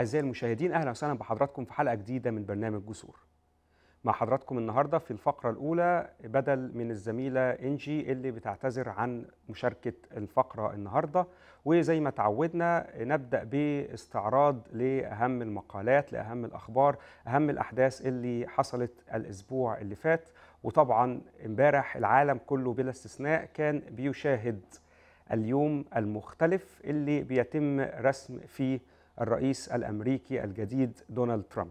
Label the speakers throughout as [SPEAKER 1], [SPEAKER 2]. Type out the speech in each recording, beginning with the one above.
[SPEAKER 1] أعزائي المشاهدين أهلا وسهلا بحضراتكم في حلقة جديدة من برنامج جسور مع حضراتكم النهاردة في الفقرة الأولى بدل من الزميلة إنجي اللي بتعتذر عن مشاركة الفقرة النهاردة وزي ما تعودنا نبدأ باستعراض لأهم المقالات لأهم الأخبار أهم الأحداث اللي حصلت الأسبوع اللي فات وطبعا امبارح العالم كله بلا استثناء كان بيشاهد اليوم المختلف اللي بيتم رسم فيه الرئيس الامريكي الجديد دونالد ترامب.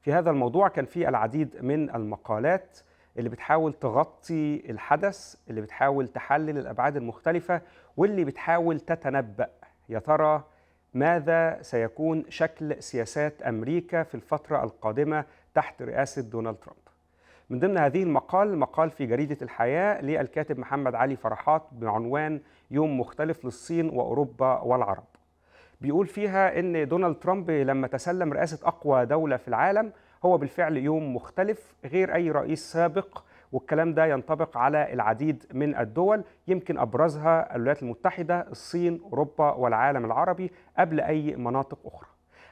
[SPEAKER 1] في هذا الموضوع كان في العديد من المقالات اللي بتحاول تغطي الحدث، اللي بتحاول تحلل الابعاد المختلفه، واللي بتحاول تتنبأ يا ترى ماذا سيكون شكل سياسات امريكا في الفتره القادمه تحت رئاسه دونالد ترامب. من ضمن هذه المقال مقال في جريدة الحياة للكاتب محمد علي فرحات بعنوان يوم مختلف للصين وأوروبا والعرب بيقول فيها ان دونالد ترامب لما تسلم رئاسه اقوى دوله في العالم هو بالفعل يوم مختلف غير اي رئيس سابق والكلام ده ينطبق على العديد من الدول يمكن ابرزها الولايات المتحده الصين اوروبا والعالم العربي قبل اي مناطق اخرى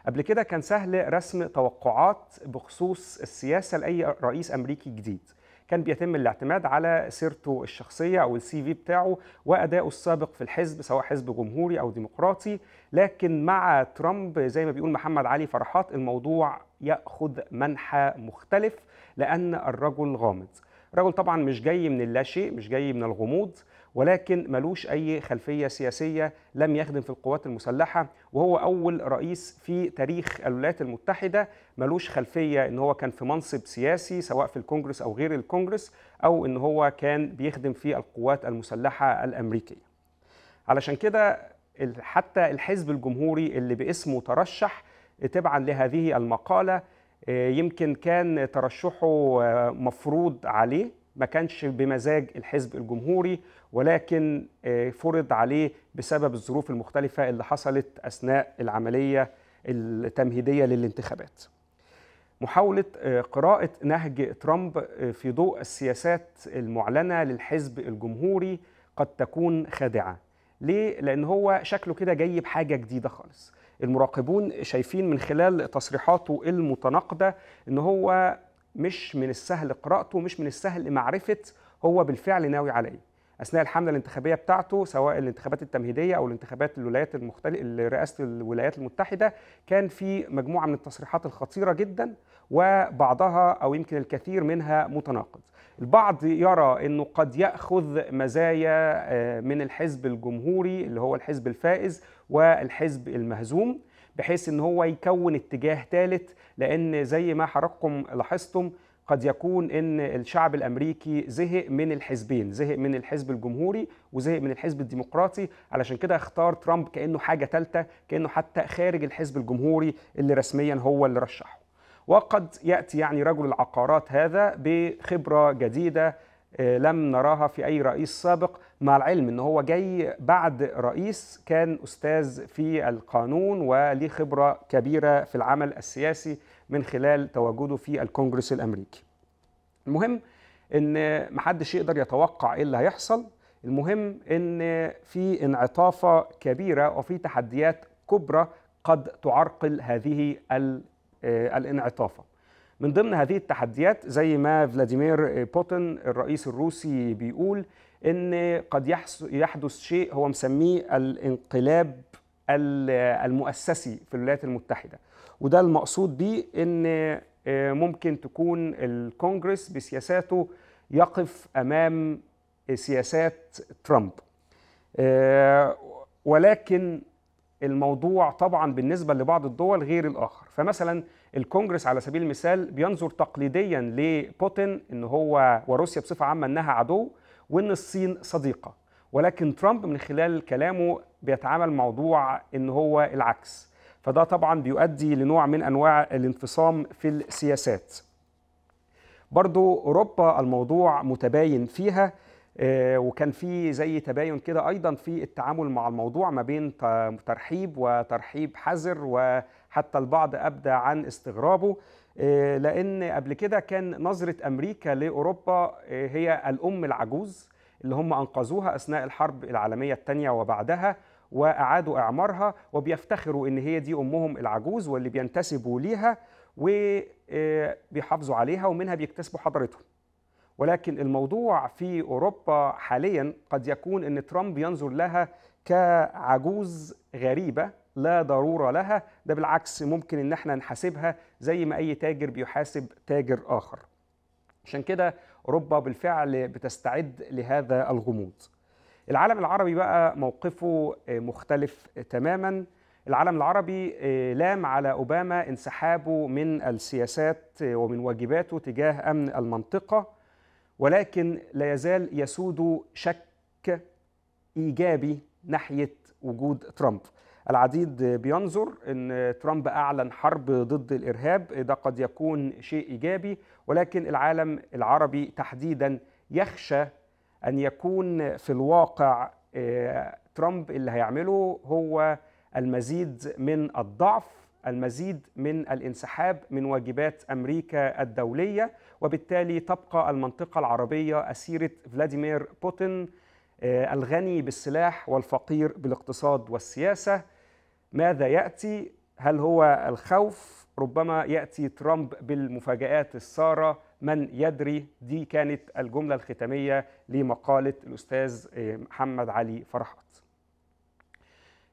[SPEAKER 1] قبل كده كان سهل رسم توقعات بخصوص السياسه لاي رئيس امريكي جديد كان بيتم الاعتماد على سيرته الشخصيه او السي في بتاعه وادائه السابق في الحزب سواء حزب جمهوري او ديمقراطي لكن مع ترامب زي ما بيقول محمد علي فرحات الموضوع ياخذ منحى مختلف لان الرجل غامض الرجل طبعا مش جاي من اللاشيء مش جاي من الغموض ولكن ملوش أي خلفية سياسية لم يخدم في القوات المسلحة وهو أول رئيس في تاريخ الولايات المتحدة ملوش خلفية إن هو كان في منصب سياسي سواء في الكونجرس أو غير الكونجرس أو إن هو كان بيخدم في القوات المسلحة الأمريكية علشان كده حتى الحزب الجمهوري اللي باسمه ترشح تبعا لهذه المقالة آه، يمكن كان ترشحه آه، مفروض عليه ما كانش بمزاج الحزب الجمهوري ولكن آه، فرض عليه بسبب الظروف المختلفة اللي حصلت أثناء العملية التمهيدية للانتخابات محاولة آه، قراءة نهج ترامب آه، في ضوء السياسات المعلنة للحزب الجمهوري قد تكون خادعة ليه؟ لأن هو شكله كده جاي بحاجة جديدة خالص المراقبون شايفين من خلال تصريحاته المتناقضة أن هو مش من السهل قراءته مش من السهل معرفه هو بالفعل ناوي على ايه اثناء الحمله الانتخابيه بتاعته سواء الانتخابات التمهيديه او الانتخابات الولايات المختلفه رئاسه الولايات المتحده كان في مجموعه من التصريحات الخطيره جدا وبعضها او يمكن الكثير منها متناقض البعض يرى انه قد ياخذ مزايا آه، من الحزب الجمهوري اللي هو الحزب الفائز والحزب المهزوم بحيث ان هو يكون اتجاه ثالث لان زي ما حضراتكم لاحظتم قد يكون ان الشعب الامريكي زهق من الحزبين زهق من الحزب الجمهوري وزهق من الحزب الديمقراطي علشان كده اختار ترامب كانه حاجه ثالثه كانه حتى خارج الحزب الجمهوري اللي رسميا هو اللي رشحه وقد ياتي يعني رجل العقارات هذا بخبره جديده آه، لم نراها في أي رئيس سابق مع العلم ان هو جاي بعد رئيس كان أستاذ في القانون وله خبرة كبيرة في العمل السياسي من خلال تواجده في الكونجرس الأمريكي المهم أن محدش يقدر يتوقع إيه اللي هيحصل المهم أن في انعطافة كبيرة وفي تحديات كبرى قد تعرقل هذه آه، الانعطافة من ضمن هذه التحديات زي ما فلاديمير بوتين الرئيس الروسي بيقول ان قد يحدث شيء هو مسميه الانقلاب المؤسسي في الولايات المتحده وده المقصود بيه ان آه، ممكن تكون الكونجرس بسياساته يقف امام سياسات ترامب آه، ولكن الموضوع طبعا بالنسبه لبعض الدول غير الاخر فمثلا الكونجرس على سبيل المثال بينظر تقليديا لبوتين ان هو وروسيا بصفه عامه انها عدو وان الصين صديقه ولكن ترامب من خلال كلامه بيتعامل موضوع ان هو العكس فده طبعا بيؤدي لنوع من انواع الانفصام في السياسات برضو اوروبا الموضوع متباين فيها آه، وكان في زي تباين كده ايضا في التعامل مع الموضوع ما بين ترحيب وترحيب حذر و حتى البعض أبدى عن استغرابه آه، لأن قبل كده كان نظرة أمريكا لأوروبا آه، هي الأم العجوز اللي هم أنقذوها أثناء الحرب العالمية الثانية وبعدها وأعادوا إعمارها وبيفتخروا إن هي دي أمهم العجوز واللي بينتسبوا ليها وبيحافظوا آه، عليها ومنها بيكتسبوا حضارتهم ولكن الموضوع في أوروبا حاليا قد يكون أن ترامب ينظر لها كعجوز غريبة لا ضروره لها ده بالعكس ممكن ان احنا نحاسبها زي ما اي تاجر بيحاسب تاجر اخر عشان كده اوروبا بالفعل بتستعد لهذا الغموض العالم العربي بقى موقفه آه، مختلف تماما العالم العربي آه، لام على اوباما انسحابه من السياسات آه، ومن واجباته تجاه امن المنطقه ولكن لا يزال يسود شك ايجابي ناحيه وجود ترامب العديد بينظر ان ترامب اعلن حرب ضد الارهاب ده قد يكون شيء ايجابي ولكن العالم العربي تحديدا يخشى ان يكون في الواقع آه، ترامب اللي هيعمله هو المزيد من الضعف المزيد من الانسحاب من واجبات امريكا الدوليه وبالتالي تبقى المنطقه العربيه اسيره فلاديمير بوتين آه، الغني بالسلاح والفقير بالاقتصاد والسياسه ماذا ياتي هل هو الخوف ربما ياتي ترامب بالمفاجات الساره من يدري دي كانت الجمله الختاميه لمقاله الاستاذ آه، محمد علي فرحات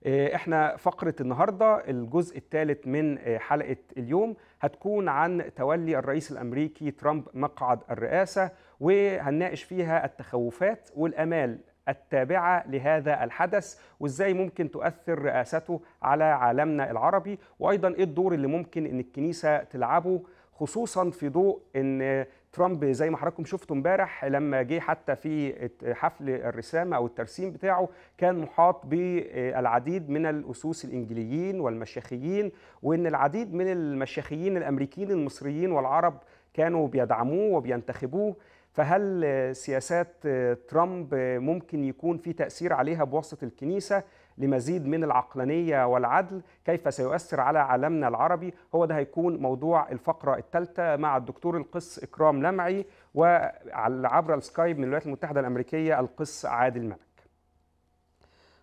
[SPEAKER 1] آه، احنا فقره النهارده الجزء الثالث من حلقه اليوم هتكون عن تولي الرئيس الامريكي ترامب مقعد الرئاسه وهنناقش فيها التخوفات والامال التابعة لهذا الحدث وإزاي ممكن تؤثر رئاسته على عالمنا العربي وأيضا إيه الدور اللي ممكن أن الكنيسة تلعبه خصوصا في ضوء أن ترامب زي ما حضراتكم شفتوا امبارح لما جه حتى في حفل الرسامه او الترسيم بتاعه كان محاط بالعديد من الاسوس الانجليين والمشيخيين وان العديد من المشيخيين الامريكيين المصريين والعرب كانوا بيدعموه وبينتخبوه فهل سياسات ترامب ممكن يكون في تأثير عليها بواسطة الكنيسة لمزيد من العقلانية والعدل كيف سيؤثر على عالمنا العربي هو ده هيكون موضوع الفقرة الثالثة مع الدكتور القس إكرام لمعي وعبر السكايب من الولايات المتحدة الأمريكية القس عادل ملك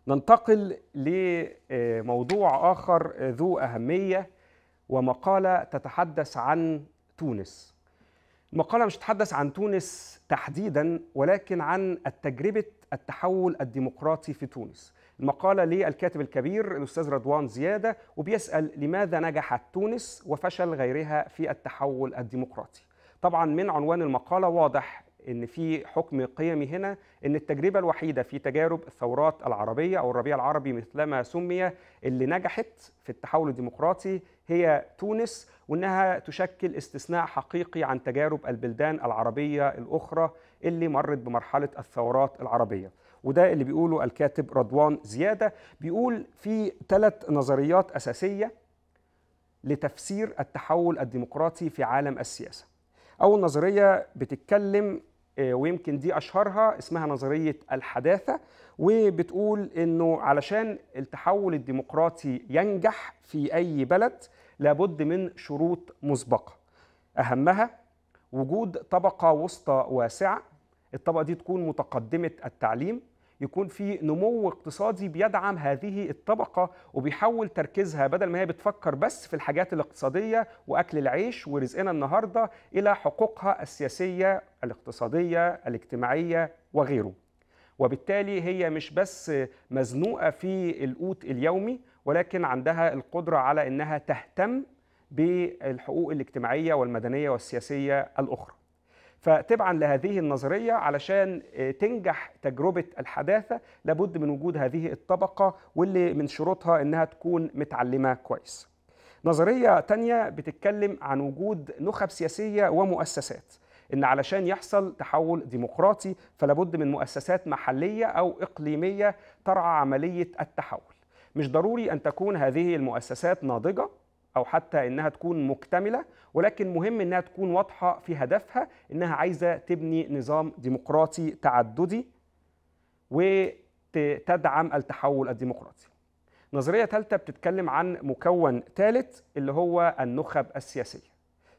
[SPEAKER 1] ننتقل لموضوع آخر ذو أهمية ومقالة تتحدث عن تونس المقالة مش تتحدث عن تونس تحديدا ولكن عن تجربة التحول الديمقراطي في تونس المقالة للكاتب الكبير الأستاذ رضوان زيادة وبيسأل لماذا نجحت تونس وفشل غيرها في التحول الديمقراطي طبعا من عنوان المقالة واضح ان في حكم قيمي هنا ان التجربه الوحيده في تجارب الثورات العربيه او الربيع العربي مثلما سمي اللي نجحت في التحول الديمقراطي هي تونس وانها تشكل استثناء حقيقي عن تجارب البلدان العربيه الاخرى اللي مرت بمرحله الثورات العربيه وده اللي بيقوله الكاتب رضوان زياده بيقول في ثلاث نظريات اساسيه لتفسير التحول الديمقراطي في عالم السياسه اول نظريه بتتكلم آه، ويمكن دي اشهرها اسمها نظريه الحداثه وبتقول انه علشان التحول الديمقراطي ينجح في اي بلد لابد من شروط مسبقة أهمها وجود طبقة وسطى واسعة الطبقة دي تكون متقدمة التعليم يكون في نمو اقتصادي بيدعم هذه الطبقة وبيحول تركيزها بدل ما هي بتفكر بس في الحاجات الاقتصادية وأكل العيش ورزقنا النهاردة إلى حقوقها السياسية الاقتصادية الاجتماعية وغيره وبالتالي هي مش بس مزنوقة في القوت اليومي ولكن عندها القدره على انها تهتم بالحقوق الاجتماعيه والمدنيه والسياسيه الاخرى. فتبعا لهذه النظريه علشان آه، تنجح تجربه الحداثه لابد من وجود هذه الطبقه واللي من شروطها انها تكون متعلمه كويس. نظريه تانية بتتكلم عن وجود نخب سياسيه ومؤسسات. ان علشان يحصل تحول ديمقراطي فلابد من مؤسسات محليه او اقليميه ترعى عمليه التحول مش ضروري أن تكون هذه المؤسسات ناضجة أو حتى إنها تكون مكتملة ولكن مهم إنها تكون واضحة في هدفها إنها عايزة تبني نظام ديمقراطي تعددي وتدعم التحول الديمقراطي نظرية ثالثة بتتكلم عن مكون ثالث اللي هو النخب السياسية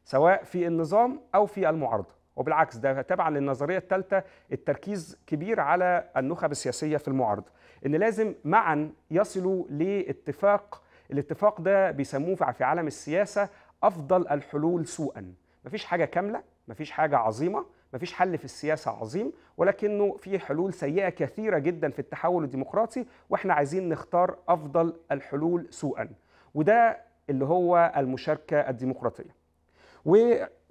[SPEAKER 1] سواء في النظام أو في المعارضة وبالعكس ده تبعا للنظريه الثالثه التركيز كبير على النخب السياسيه في المعارضه ان لازم معا يصلوا لاتفاق الاتفاق ده بيسموه في عالم السياسه افضل الحلول سوءا مفيش حاجه كامله مفيش حاجه عظيمه مفيش حل في السياسه عظيم ولكنه في حلول سيئه كثيره جدا في التحول الديمقراطي واحنا عايزين نختار افضل الحلول سوءا وده اللي هو المشاركه الديمقراطيه و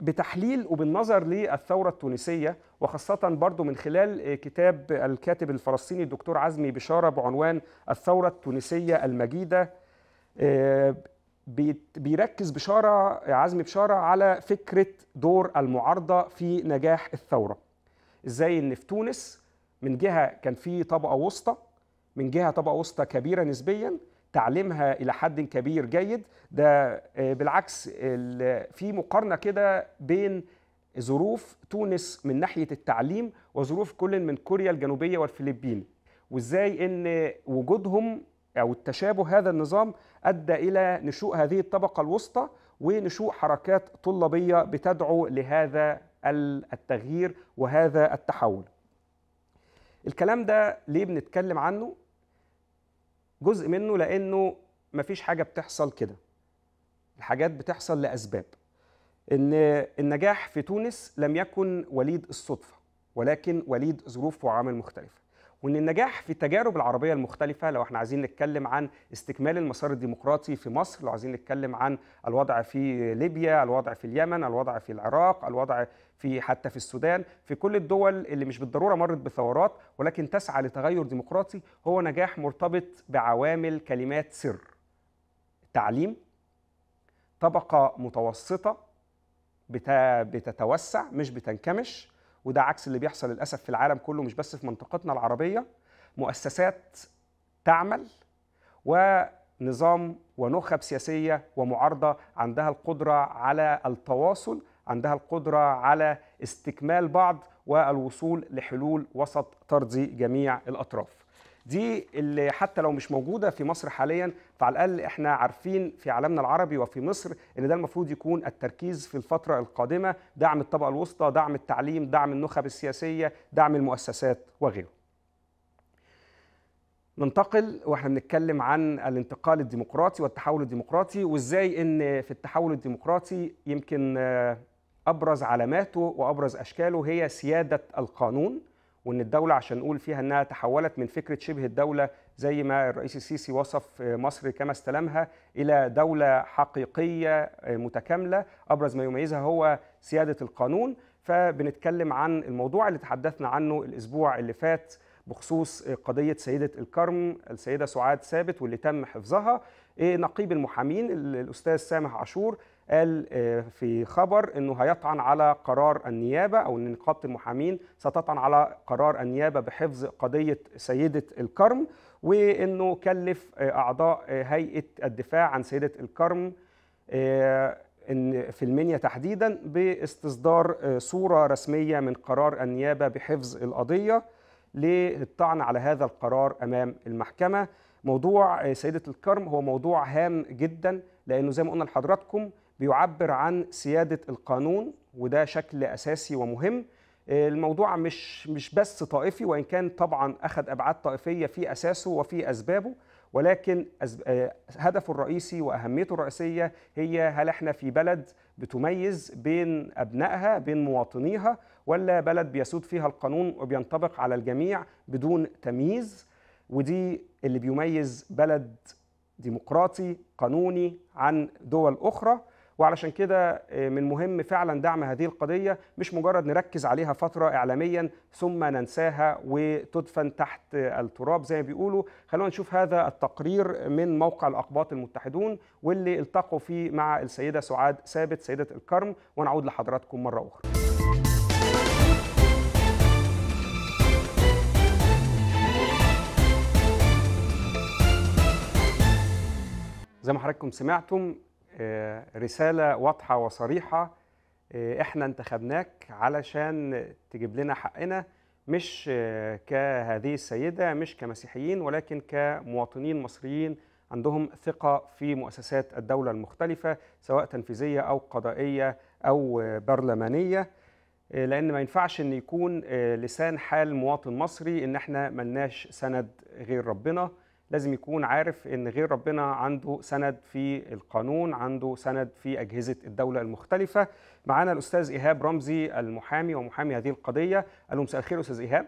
[SPEAKER 1] بتحليل وبالنظر للثورة التونسية وخاصة برضو من خلال آه، كتاب الكاتب الفلسطيني الدكتور عزمي بشارة بعنوان الثورة التونسية المجيدة آه، بيركز بشارة عزمي بشارة على فكرة دور المعارضة في نجاح الثورة ازاي ان في تونس من جهة كان في طبقة وسطى من جهة طبقة وسطى كبيرة نسبياً تعليمها الى حد كبير جيد ده آه، بالعكس في مقارنه كده بين ظروف تونس من ناحيه التعليم وظروف كل من كوريا الجنوبيه والفلبين وازاي ان وجودهم او التشابه هذا النظام ادى الى نشوء هذه الطبقه الوسطى ونشوء حركات طلابيه بتدعو لهذا التغيير وهذا التحول الكلام ده ليه بنتكلم عنه جزء منه لانه مفيش حاجه بتحصل كده الحاجات بتحصل لاسباب ان النجاح في تونس لم يكن وليد الصدفه ولكن وليد ظروف وعوامل مختلفه وان النجاح في التجارب العربيه المختلفه لو احنا عايزين نتكلم عن استكمال المسار الديمقراطي في مصر لو عايزين نتكلم عن الوضع في ليبيا الوضع في اليمن الوضع في العراق الوضع في حتى في السودان في كل الدول اللي مش بالضروره مرت بثورات ولكن تسعى لتغير ديمقراطي هو نجاح مرتبط بعوامل كلمات سر تعليم طبقه متوسطه بتتوسع مش بتنكمش وده عكس اللي بيحصل للاسف في العالم كله مش بس في منطقتنا العربيه مؤسسات تعمل ونظام ونخب سياسيه ومعارضه عندها القدره على التواصل عندها القدره على استكمال بعض والوصول لحلول وسط ترضي جميع الاطراف دي اللي حتى لو مش موجوده في مصر حاليا فعلى الاقل احنا عارفين في عالمنا العربي وفي مصر ان ده المفروض يكون التركيز في الفتره القادمه دعم الطبقه الوسطى دعم التعليم دعم النخب السياسيه دعم المؤسسات وغيره ننتقل واحنا بنتكلم عن الانتقال الديمقراطي والتحول الديمقراطي وازاي ان في التحول الديمقراطي يمكن آه، ابرز علاماته وابرز اشكاله هي سياده القانون وان الدوله عشان نقول فيها انها تحولت من فكره شبه الدوله زي ما الرئيس السيسي وصف آه، مصر كما استلمها الى دوله حقيقيه آه، متكامله ابرز ما يميزها هو سياده القانون فبنتكلم عن الموضوع اللي تحدثنا عنه الاسبوع اللي فات بخصوص آه، قضية سيدة الكرم السيدة سعاد ثابت واللي تم حفظها نقيب المحامين الأستاذ سامح عاشور قال آه، في خبر انه هيطعن على قرار النيابه او ان نقابه المحامين ستطعن على قرار النيابه بحفظ قضيه سيده الكرم وانه كلف آه، اعضاء آه، هيئه الدفاع عن سيده الكرم ان في المنيا تحديدا باستصدار صوره رسميه من قرار النيابه بحفظ القضيه للطعن على هذا القرار امام المحكمه موضوع سيده الكرم هو موضوع هام جدا لانه زي ما قلنا لحضراتكم بيعبر عن سيادة القانون وده شكل أساسي ومهم الموضوع مش مش بس طائفي وان كان طبعا اخذ ابعاد طائفيه في اساسه وفي اسبابه ولكن هدفه الرئيسي واهميته الرئيسيه هي هل احنا في بلد بتميز بين ابنائها بين مواطنيها ولا بلد بيسود فيها القانون وبينطبق على الجميع بدون تمييز ودي اللي بيميز بلد ديمقراطي قانوني عن دول اخرى وعلشان كده آه، من مهم فعلا دعم هذه القضية مش مجرد نركز عليها فترة إعلاميا ثم ننساها وتدفن تحت التراب زي ما بيقولوا خلونا نشوف هذا التقرير من موقع الأقباط المتحدون واللي التقوا فيه مع السيدة سعاد ثابت سيدة الكرم ونعود لحضراتكم مرة أخرى زي ما حضراتكم سمعتم آه، رسالة واضحة وصريحة آه، احنا انتخبناك علشان تجيب لنا حقنا مش آه، كهذه السيدة مش كمسيحيين ولكن كمواطنين مصريين عندهم ثقة في مؤسسات الدولة المختلفة سواء تنفيذية أو قضائية أو برلمانية لأن ما ينفعش أن يكون لسان حال مواطن مصري أن احنا ملناش سند غير ربنا لازم يكون عارف ان غير ربنا عنده سند في القانون عنده سند في اجهزه الدوله المختلفه معانا الاستاذ ايهاب رمزي المحامي ومحامي هذه القضيه الو مساء الخير استاذ ايهاب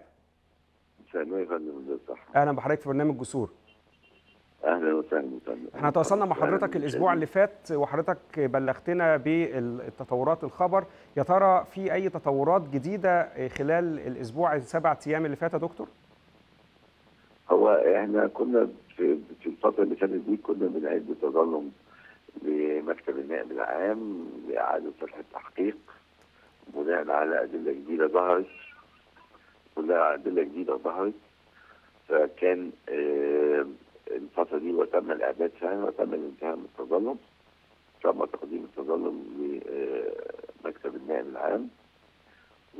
[SPEAKER 2] مساء النور يا فندم
[SPEAKER 1] اهلا بحضرتك في برنامج جسور اهلا وسهلا احنا تواصلنا مع حضرتك الاسبوع اللي فات وحضرتك بلغتنا بالتطورات الخبر يا ترى في اي تطورات جديده خلال الاسبوع السبع ايام اللي فات يا دكتور؟
[SPEAKER 2] هو احنا كنا في, الفتره اللي فاتت دي كنا بنعد تظلم لمكتب النائب العام لاعاده فتح التحقيق بناء على ادله جديده ظهرت كلها على ادله جديده ظهرت فكان آه، الفتره دي وتم الاعداد فيها وتم الانتهاء من التظلم تم تقديم التظلم لمكتب آه، النائب العام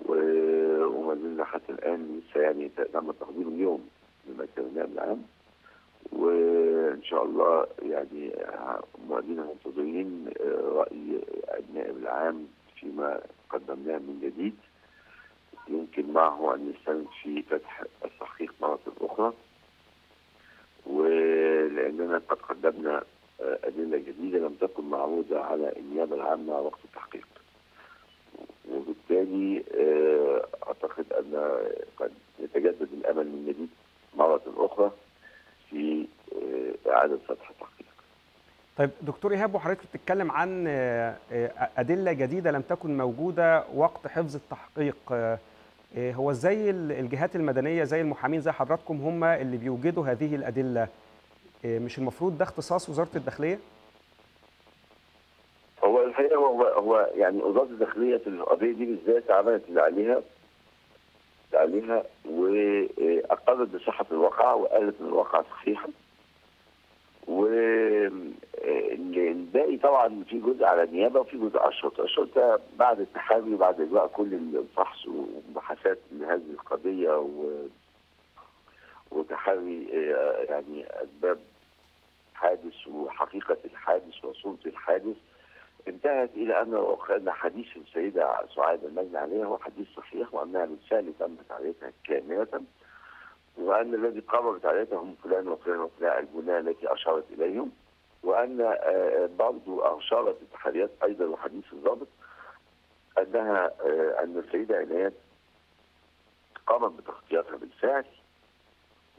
[SPEAKER 2] وما زلنا حتى الان لسه يعني تم تقديم اليوم بمكتب النائب العام وان شاء الله يعني مواطنين منتظرين آه، راي النائب العام فيما قدمناه من جديد يمكن معه ان يستند في فتح التحقيق مرات اخرى ولاننا قد قدمنا آه، ادله جديده لم تكن معروضه على النيابه العامه وقت التحقيق وبالتالي آه، اعتقد ان قد يتجدد الامل من جديد مرة أخرى في آه، إعادة فتح التحقيق
[SPEAKER 1] طيب دكتور إيهاب وحضرتك بتتكلم عن آه، آه، أدلة جديدة لم تكن موجودة وقت حفظ التحقيق هو ازاي الجهات المدنية زي المحامين زي حضراتكم هم اللي بيوجدوا هذه الأدلة مش المفروض ده اختصاص وزارة الداخلية؟
[SPEAKER 2] هو الحقيقة هو, هو يعني وزارة الداخلية في القضية دي بالذات عملت اللي عليها عليها واقرت بصحه الواقعه وقالت ان الواقعه صحيحه والباقي طبعا في جزء على النيابه وفي جزء على الشرطه، الشرطه بعد التحامي وبعد اجراء كل الفحص ومباحثات لهذه القضيه و وتحري يعني اسباب حادث وحقيقه الحادث وصوره الحادث انتهت الى ان ان حديث السيده سعاد المجني عليها هو حديث صحيح وانها بالفعل تمت عليها كامله وان الذي قامت عليها هم فلان وفلان وفلان البناء التي اشارت اليهم وان آه، برضو اشارت التحريات ايضا وحديث الضابط انها آه، ان السيده عنايات قامت بتغطيتها بالفعل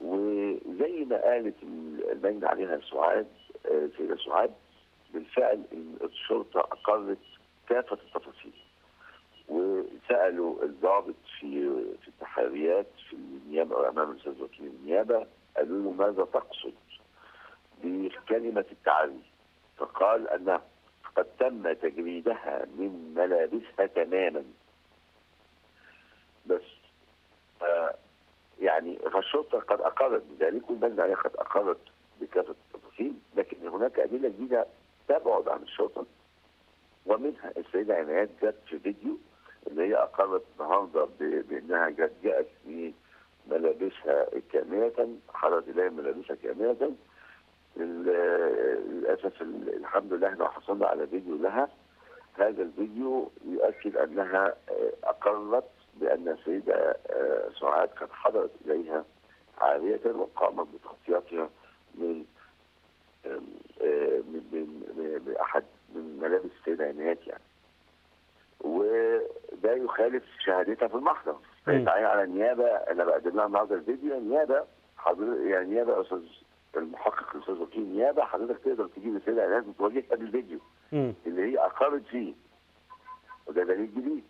[SPEAKER 2] وزي ما قالت المجني عليها سعاد آه، السيده سعاد بالفعل الشرطه اقرت كافه التفاصيل وسالوا الضابط في في التحريات في النيابه امام الاستاذ وكيل النيابه قالوا له ماذا تقصد بكلمه التعري فقال انها قد تم تجريدها من ملابسها تماما بس آه، يعني فالشرطه قد اقرت بذلك والبلد عليها قد اقرت بكافه التفاصيل لكن هناك ادله جديده تبعد عن الشرطه ومنها السيده عنايات جت في فيديو اللي هي اقرت النهارده بانها جت جاءت بملابسها كامله حضرت اليها ملابسها كامله للاسف الحمد لله احنا حصلنا على فيديو لها هذا الفيديو يؤكد انها آه، اقرت بان السيده آه، سعاد قد حضرت اليها عاريه وقامت بتغطيتها من باحد من ملابس السيدانيات يعني وده يخالف شهادتها في المحكمة فيتعين على النيابه انا بقدم لها النهارده الفيديو نيابه حضرتك يعني نيابه يا استاذ المحقق الاستاذ وكيل نيابه حضرتك تقدر تجيب السيده ايهاب وتواجهها بالفيديو اللي هي اقرت فيه وده دليل جديد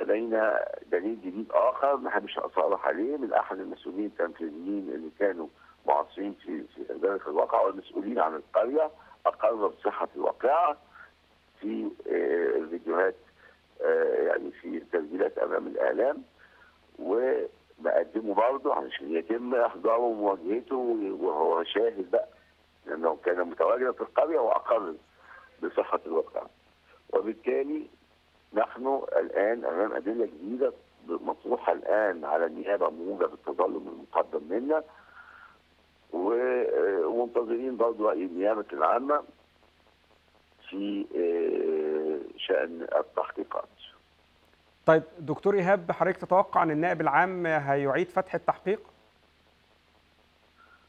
[SPEAKER 2] لدينا دليل جديد اخر ما حدش اصرح عليه من احد المسؤولين التنفيذيين اللي كانوا معاصرين في في ذلك الواقع والمسؤولين عن القريه اقروا بصحه الواقعه في آه، الفيديوهات آه، يعني في تسجيلات امام الاعلام وبقدمه برضه عشان يتم احضاره ومواجهته وهو شاهد بقى لانه كان متواجدا في القريه واقر بصحه الواقع وبالتالي نحن الان امام ادله جديده مطروحه الان على النيابه بموجب التظلم المقدم منا آه، ومنتظرين برضه راي النيابه العامه في آه، شان التحقيقات.
[SPEAKER 1] طيب دكتور ايهاب حضرتك تتوقع ان النائب العام هيعيد فتح التحقيق؟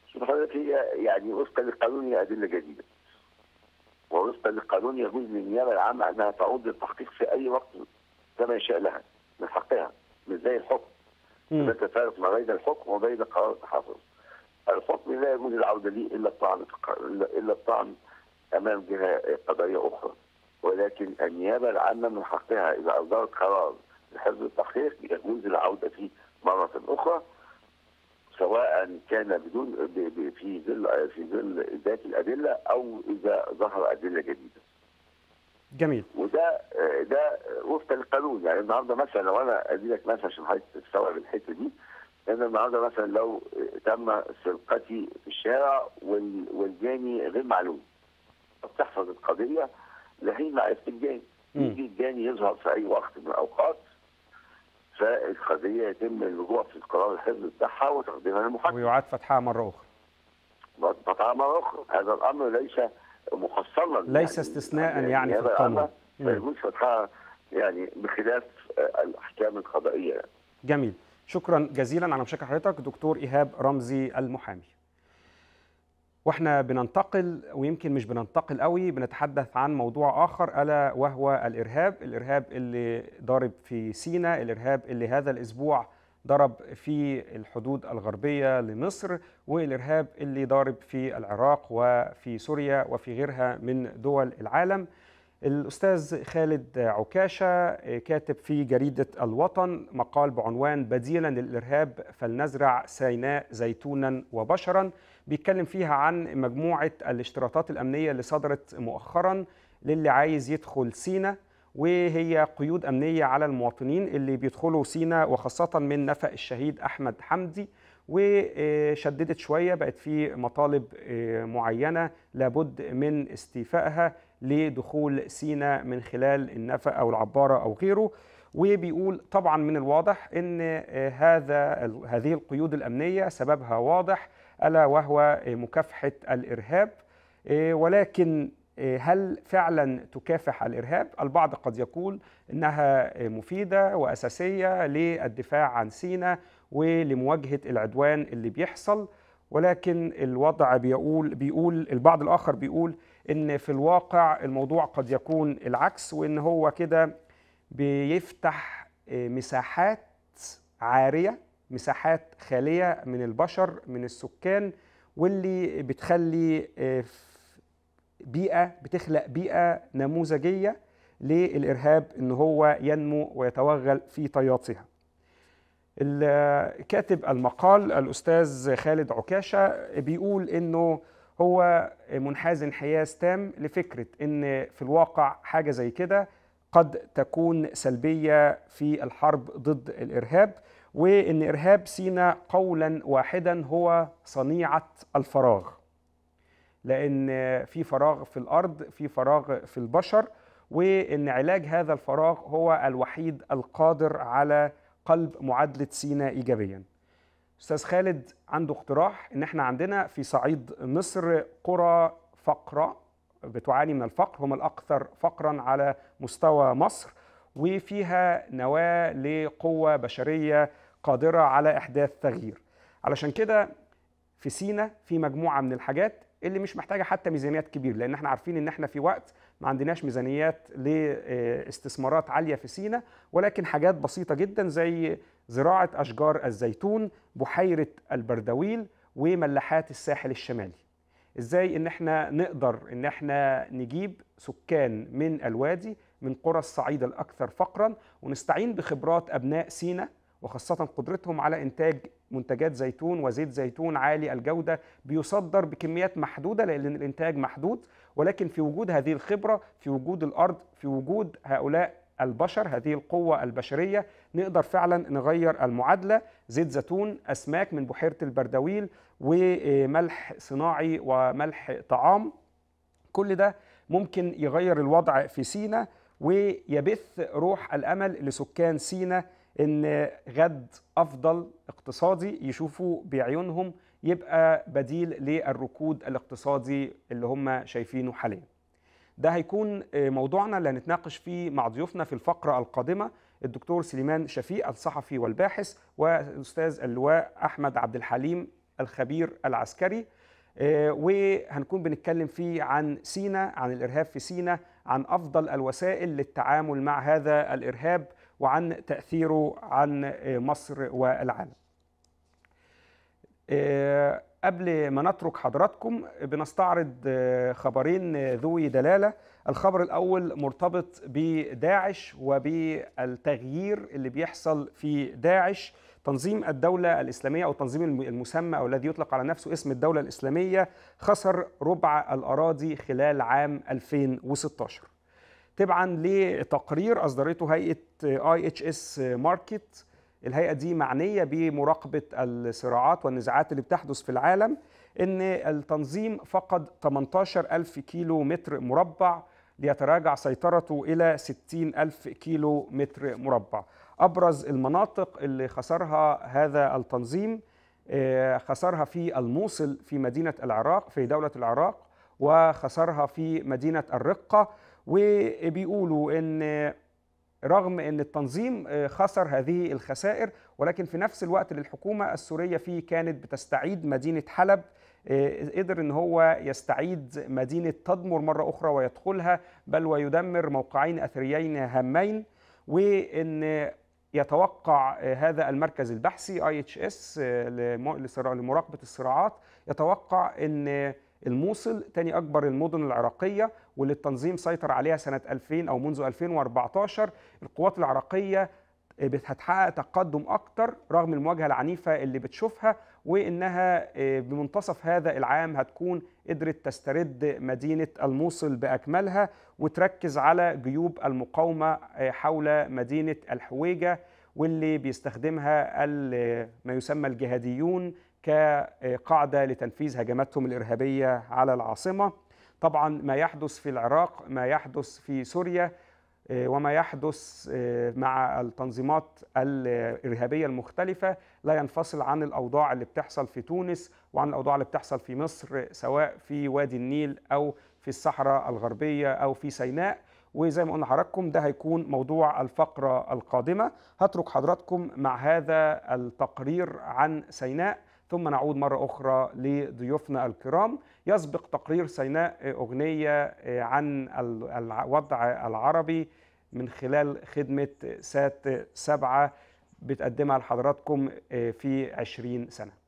[SPEAKER 2] شوف حضرتك هي يعني وفقا للقانون هي ادله جديده. ووفقا للقانون يجوز للنيابه العامه انها تعود للتحقيق في اي وقت كما يشاء لها من حقها مش زي الحكم. لا تفارق ما بين الحكم وبين قرار التحفظ. الفصل لا يجوز العوده ليه الا الطعن الا الطعن امام جهه قضائيه اخرى ولكن النيابه العامه من حقها اذا اصدرت قرار لحفظ التحقيق يجوز العوده فيه مره اخرى سواء كان بدون في ظل في ظل ذات الادله او اذا ظهر ادله جديده. جميل. وده ده وفق القانون يعني النهارده مثلا لو انا ادي لك مثلا عشان حضرتك تستوعب الحته دي لان النهارده مثلا لو تم سرقتي في الشارع والجاني غير معلوم بتحفظ القضيه لحين معرفه الجاني يجي الجاني يظهر في اي وقت من الاوقات فالقضيه يتم الرجوع في القرار الحفظ بتاعها وتقديمها للمحكم
[SPEAKER 1] ويعاد فتحها
[SPEAKER 2] مره اخرى فتحها مره اخرى هذا الامر ليس مخصصا يعني ليس يعني استثناء يعني, يعني في القانون ما يجوز فتحها يعني بخلاف الاحكام القضائيه
[SPEAKER 1] جميل شكرا جزيلا على مشاركه حضرتك دكتور ايهاب رمزي المحامي واحنا بننتقل ويمكن مش بننتقل قوي بنتحدث عن موضوع اخر الا وهو الارهاب الارهاب اللي ضارب في سينا الارهاب اللي هذا الاسبوع ضرب في الحدود الغربيه لمصر والارهاب اللي ضارب في العراق وفي سوريا وفي غيرها من دول العالم الأستاذ خالد عكاشة كاتب في جريدة الوطن مقال بعنوان بديلا للإرهاب فلنزرع سيناء زيتونا وبشرا بيتكلم فيها عن مجموعة الاشتراطات الأمنية اللي صدرت مؤخرا للي عايز يدخل سينا وهي قيود أمنية على المواطنين اللي بيدخلوا سينا وخاصة من نفق الشهيد أحمد حمدي وشددت شوية بقت في مطالب آه، معينة لابد من استيفائها لدخول سينا من خلال النفق أو العبارة أو غيره وبيقول طبعا من الواضح ان آه، هذا هذه القيود الامنيه سببها واضح الا وهو آه، مكافحه الارهاب آه، ولكن هل فعلا تكافح الارهاب؟ البعض قد يقول انها مفيده واساسيه للدفاع عن سينا ولمواجهه العدوان اللي بيحصل ولكن الوضع بيقول بيقول البعض الاخر بيقول ان في الواقع الموضوع قد يكون العكس وان هو كده بيفتح آه، مساحات عاريه مساحات خاليه من البشر من السكان واللي بتخلي آه، بيئه بتخلق بيئه نموذجيه للارهاب ان هو ينمو ويتوغل في طياتها كاتب المقال الاستاذ خالد عكاشه بيقول انه هو منحاز انحياز تام لفكره ان في الواقع حاجه زي كده قد تكون سلبيه في الحرب ضد الارهاب وان ارهاب سينا قولا واحدا هو صنيعه الفراغ لان في فراغ في الارض في فراغ في البشر وان علاج هذا الفراغ هو الوحيد القادر على قلب معادله سينا ايجابيا استاذ خالد عنده اقتراح ان احنا عندنا في صعيد مصر قرى فقره بتعاني من الفقر هم الاكثر فقرا على مستوى مصر وفيها نواه لقوه بشريه قادره على احداث تغيير علشان كده في سينا في مجموعه من الحاجات اللي مش محتاجه حتى ميزانيات كبير لان احنا عارفين ان احنا في وقت ما عندناش ميزانيات لاستثمارات آه، عاليه في سينا ولكن حاجات بسيطه جدا زي زراعة أشجار الزيتون بحيرة البردويل وملاحات الساحل الشمالي ازاي ان احنا نقدر ان احنا نجيب سكان من الوادي من قرى الصعيد الاكثر فقرا ونستعين بخبرات ابناء سينا وخاصة قدرتهم على إنتاج منتجات زيتون وزيت زيتون عالي الجودة بيصدر بكميات محدودة لأن الإنتاج محدود ولكن في وجود هذه الخبرة في وجود الأرض في وجود هؤلاء البشر هذه القوة البشرية نقدر فعلا نغير المعادلة زيت زيتون أسماك من بحيرة البردويل وملح صناعي وملح طعام كل ده ممكن يغير الوضع في سينا ويبث روح الأمل لسكان سينا إن غد أفضل اقتصادي يشوفوا بعيونهم يبقى بديل للركود الاقتصادي اللي هم شايفينه حاليا ده هيكون آه، موضوعنا اللي هنتناقش فيه مع ضيوفنا في الفقرة القادمة الدكتور سليمان شفيق الصحفي والباحث والأستاذ اللواء أحمد عبد الحليم الخبير العسكري آه، وهنكون بنتكلم فيه عن سينا عن الإرهاب في سينا عن أفضل الوسائل للتعامل مع هذا الإرهاب وعن تأثيره عن آه، مصر والعالم قبل ما نترك حضراتكم بنستعرض آه، خبرين آه، ذوي دلاله الخبر الاول مرتبط بداعش وبالتغيير اللي بيحصل في داعش تنظيم الدولة الإسلامية أو التنظيم المسمى أو الذي يطلق على نفسه اسم الدولة الإسلامية خسر ربع الأراضي خلال عام 2016 تبعا لتقرير أصدرته هيئة آه، IHS ماركت الهيئه دي معنيه بمراقبه الصراعات والنزاعات اللي بتحدث في العالم ان التنظيم فقد 18000 كيلو متر مربع ليتراجع سيطرته الى 60000 كيلو متر مربع ابرز المناطق اللي خسرها هذا التنظيم آه، خسرها في الموصل في مدينه العراق في دوله العراق وخسرها في مدينه الرقه وبيقولوا ان رغم ان التنظيم آه، خسر هذه الخسائر ولكن في نفس الوقت للحكومه السوريه فيه كانت بتستعيد مدينه حلب آه، قدر ان هو يستعيد مدينه تدمر مره اخرى ويدخلها بل ويدمر موقعين اثريين هامين وان يتوقع آه، هذا المركز البحثي اي اتش اس لمراقبه الصراعات يتوقع ان الموصل تاني أكبر المدن العراقية واللي التنظيم سيطر عليها سنة 2000 أو منذ 2014 القوات العراقية هتحقق تقدم أكتر رغم المواجهة العنيفة اللي بتشوفها وإنها آه، بمنتصف هذا العام هتكون قدرت تسترد مدينة الموصل بأكملها وتركز على جيوب المقاومة آه، حول مدينة الحويجة واللي بيستخدمها ما يسمى الجهاديون كقاعدة لتنفيذ هجماتهم الإرهابية على العاصمة طبعا ما يحدث في العراق ما يحدث في سوريا آه، وما يحدث آه، مع التنظيمات الإرهابية المختلفة لا ينفصل عن الأوضاع اللي بتحصل في تونس وعن الأوضاع اللي بتحصل في مصر سواء في وادي النيل أو في الصحراء الغربية أو في سيناء وزي ما قلنا حضراتكم ده هيكون موضوع الفقرة القادمة هترك حضراتكم مع هذا التقرير عن سيناء ثم نعود مرة أخرى لضيوفنا الكرام يسبق تقرير سيناء أغنية آه، عن الوضع العربي من خلال خدمة سات سبعة بتقدمها لحضراتكم آه، في عشرين سنة